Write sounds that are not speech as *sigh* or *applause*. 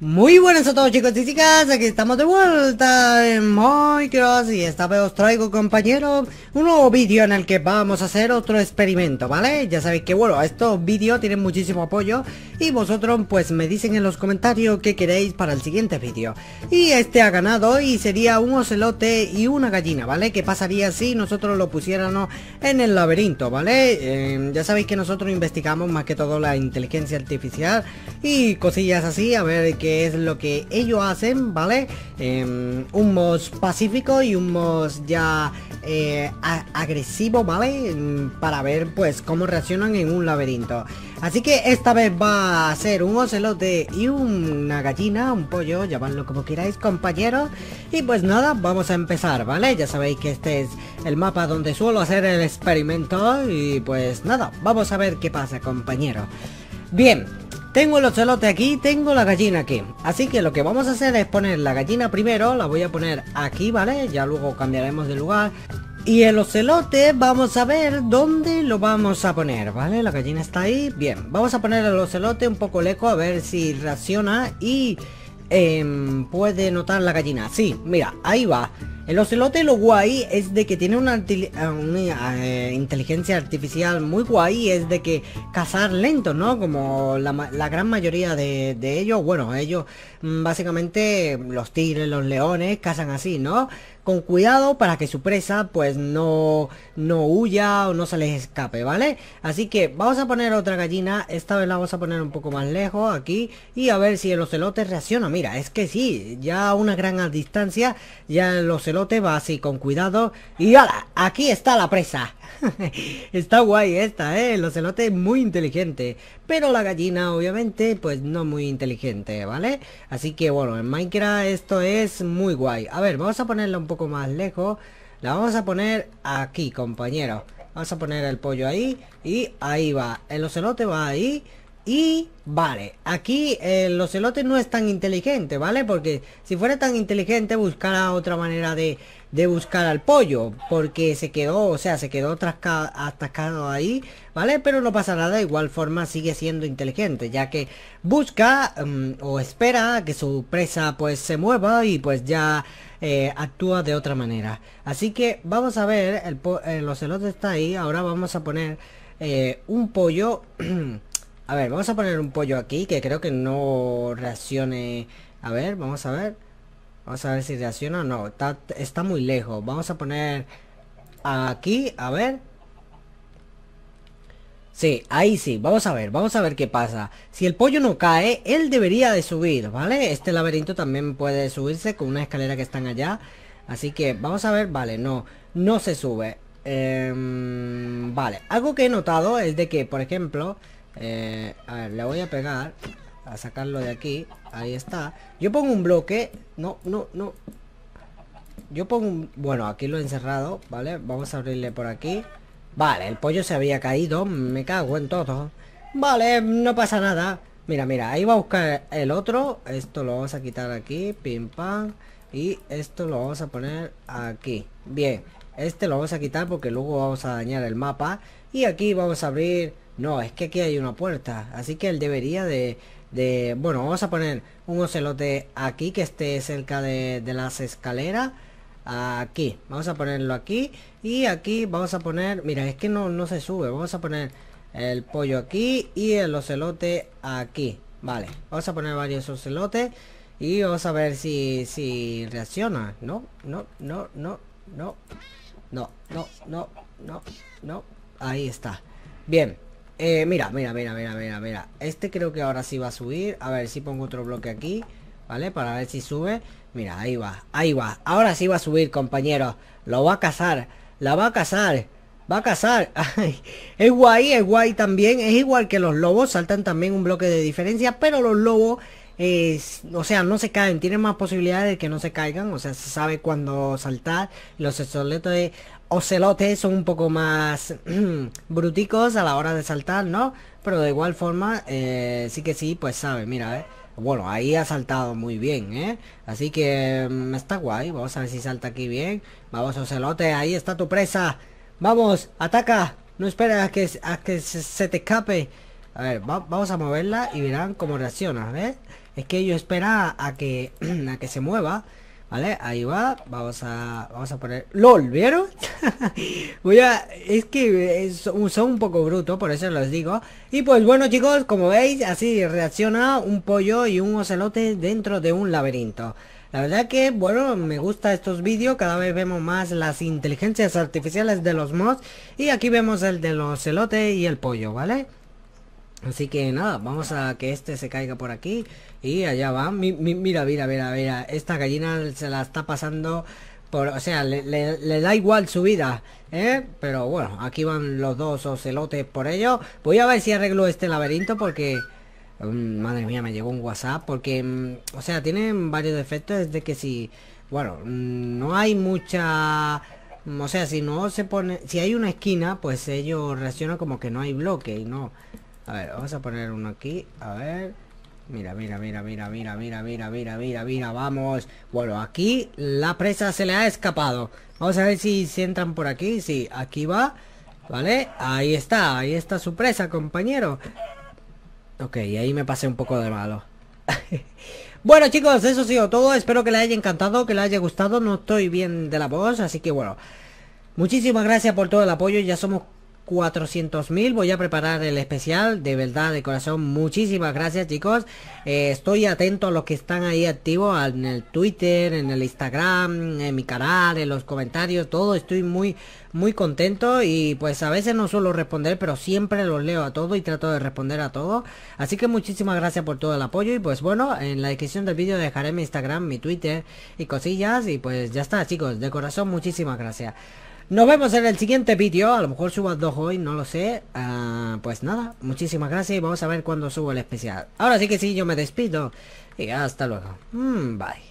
Muy buenas a todos chicos y chicas, aquí estamos de vuelta en Minecraft y esta vez os traigo compañero un nuevo vídeo en el que vamos a hacer otro experimento, ¿vale? Ya sabéis que bueno, estos vídeos tienen muchísimo apoyo y vosotros pues me dicen en los comentarios qué queréis para el siguiente vídeo. Y este ha ganado y sería un ocelote y una gallina, ¿vale? Que pasaría si nosotros lo pusiéramos en el laberinto, ¿vale? Em, ya sabéis que nosotros investigamos más que todo la inteligencia artificial y cosillas así, a ver qué es lo que ellos hacen, ¿vale? Em, un mos pacífico y un mos ya eh, agresivo, ¿vale? Em, para ver pues cómo reaccionan en un laberinto. Así que esta vez va a ser un ocelote y una gallina, un pollo, llamadlo como queráis, compañero Y pues nada, vamos a empezar, ¿vale? Ya sabéis que este es el mapa donde suelo hacer el experimento y pues nada, vamos a ver qué pasa, compañero. Bien, tengo el ocelote aquí, tengo la gallina aquí. Así que lo que vamos a hacer es poner la gallina primero, la voy a poner aquí, ¿vale? Ya luego cambiaremos de lugar. Y el ocelote, vamos a ver dónde lo vamos a poner, ¿vale? La gallina está ahí. Bien, vamos a poner el ocelote un poco lejos a ver si reacciona y em, puede notar la gallina. Sí, mira, ahí va. El ocelote lo guay es de que tiene una, ah, eh, inteligencia artificial muy guay, es de que cazar lento, ¿no? Como la, gran mayoría de, de ellos, bueno, ellos mm, básicamente los tigres, los leones, cazan así, ¿no? con cuidado para que su presa pues no, no huya o no se les escape, ¿vale? Así que vamos a poner otra gallina, esta vez la vamos a poner un poco más lejos aquí y a ver si el ocelote reacciona. Mira, es que sí, ya a una gran distancia, ya el ocelote va así con cuidado y ahora Aquí está la presa. *laughs* está guay esta, ¿eh? El ocelote es muy inteligente, pero la gallina obviamente pues no muy inteligente, ¿vale? Así que bueno, en Minecraft esto es muy guay. A ver, vamos a ponerla un poco más lejos. La vamos a poner aquí, compañero Vamos a poner el pollo ahí. Y ahí va. El ocelote va ahí. Y vale, aquí eh, los elotes no es tan inteligente, ¿vale? Porque si fuera tan inteligente buscará otra manera de, buscar al pollo. Porque se quedó, o sea, se quedó atascado ahí, ¿vale? Pero no pasa nada, de igual forma sigue siendo inteligente, ya que busca mm, o espera que su presa pues se mueva y pues ya eh, actúa de otra manera. Así que vamos a ver, el, eh, los elotes está ahí, ahora vamos a poner un pollo... *clears throat* A ver, vamos a poner un pollo aquí que creo que no reaccione. A ver, vamos a ver. Vamos a ver si reacciona o no. Está, está muy lejos. Vamos a poner aquí, a ver. Sí, ahí sí, vamos a ver, vamos a ver qué pasa. Si el pollo no cae, él debería de subir, ¿vale? Este laberinto también puede subirse con una escalera que están allá. Así que vamos a ver, vale, no, no se sube. Em, vale, algo que he notado es de que, por ejemplo, eh, a ver, le voy a pegar. A sacarlo de aquí. Ahí está. Yo pongo un bloque. No, no, no. Yo pongo un... Bueno, aquí lo he encerrado, ¿vale? Vamos a abrirle por aquí. Vale, el pollo se había caído. Me cago en todo. Vale, no pasa nada. Mira, mira, ahí va a buscar el otro. Esto lo vamos a quitar aquí. Pim, pam. Y esto lo vamos a poner aquí. Bien. Este lo vamos a quitar porque luego vamos a dañar el mapa. Y aquí vamos a abrir... No, es que aquí hay una puerta. Así que él debería de... de... Bueno, vamos a poner un ocelote aquí que esté cerca de, las escaleras aquí vamos a ponerlo aquí y aquí vamos a poner mira es que no, no se sube vamos a poner el pollo aquí y el ocelote aquí vale vamos a poner varios ocelotes y vamos a ver si, si reacciona no no no no no no, no, no, no, no. Ahí está. Bien. Eh, mira, mira, mira, mira, mira, mira. Este creo que ahora sí va a subir. A ver si pongo otro bloque aquí. ¿Vale? Para ver si sube. Mira, ahí va, ahí va. Ahora sí va a subir, compañero Lo va a cazar. La va a cazar. Va a cazar. *laughs* es guay, es guay también. Es igual que los lobos. Saltan también un bloque de diferencia. Pero los lobos o sea, no se caen, tienen más posibilidades de que no se caigan, o sea, se sabe cuando saltar. Los de ocelotes son un poco más *clears throat* bruticos a la hora de saltar, ¿no? Pero de igual forma, eh, sí que sí, pues sabe, mira, ver. Eh, bueno, ahí ha saltado muy bien, ¿eh? Así que mm, está guay. Vamos a ver si salta aquí bien. Vamos, Ocelote, ahí está tu presa. Vamos, ataca. No esperes a que, a que se, te escape. A ver, vamos a moverla y verán cómo reacciona, ¿eh? Es que yo espera a que, *clears throat* a que se mueva. Vale, ahí va, vamos a, vamos a poner... ¡LOL! ¿Vieron? *laughs* Voy a... Es que es, son un poco bruto, por eso les digo Y pues bueno chicos, como veis, así reacciona un pollo y un ocelote dentro de un laberinto La verdad que, bueno, me gusta estos vídeos Cada vez vemos más las inteligencias artificiales de los mods Y aquí vemos el del ocelote y el pollo, ¿vale? Así que nada, vamos a que este se caiga por aquí y allá va. mira, mira, mira, mira, esta gallina se la está pasando por, o sea, le, da igual su vida, ¿eh? Pero bueno, aquí van los dos ocelotes por ello. Voy a ver si arreglo este laberinto porque... Mm, madre mía, me llegó un WhatsApp porque, mm, o sea, tienen varios defectos Desde que si, bueno, mm, no hay mucha... O sea, si no se pone... Si hay una esquina, pues ellos reaccionan como que no hay bloque y no... A ver, vamos a poner uno aquí. A ver. Mira, mira, mira, mira, mira, mira, mira, mira, mira, mira, vamos. Bueno, aquí la presa se le ha escapado. Vamos a ver si, se entran por aquí. Sí, aquí va. ¿Vale? Ahí está, ahí está su presa, compañero. Ok, ahí me pasé un poco de malo. *laughs* bueno chicos, eso ha sido todo. Espero que les haya encantado, que les haya gustado. No estoy bien de la voz, así que bueno. Muchísimas gracias por todo el apoyo. Ya somos 400.000. Voy a preparar el especial. De verdad, de corazón, muchísimas gracias, chicos. Eh, estoy atento a los que están ahí activos en el Twitter, en el Instagram, en mi canal, en los comentarios, todo. Estoy muy, muy contento. Y pues a veces no suelo responder, pero siempre los leo a todo y trato de responder a todo Así que muchísimas gracias por todo el apoyo. Y pues bueno, en la descripción del vídeo dejaré mi Instagram, mi Twitter y cosillas. Y pues ya está, chicos. De corazón, muchísimas gracias. Nos vemos en el siguiente vídeo. A lo mejor subo dos hoy, no lo sé. Ah, pues nada, muchísimas gracias y vamos a ver cuándo subo el especial. Ahora sí que sí, yo me despido. Y hasta luego. Mm, bye.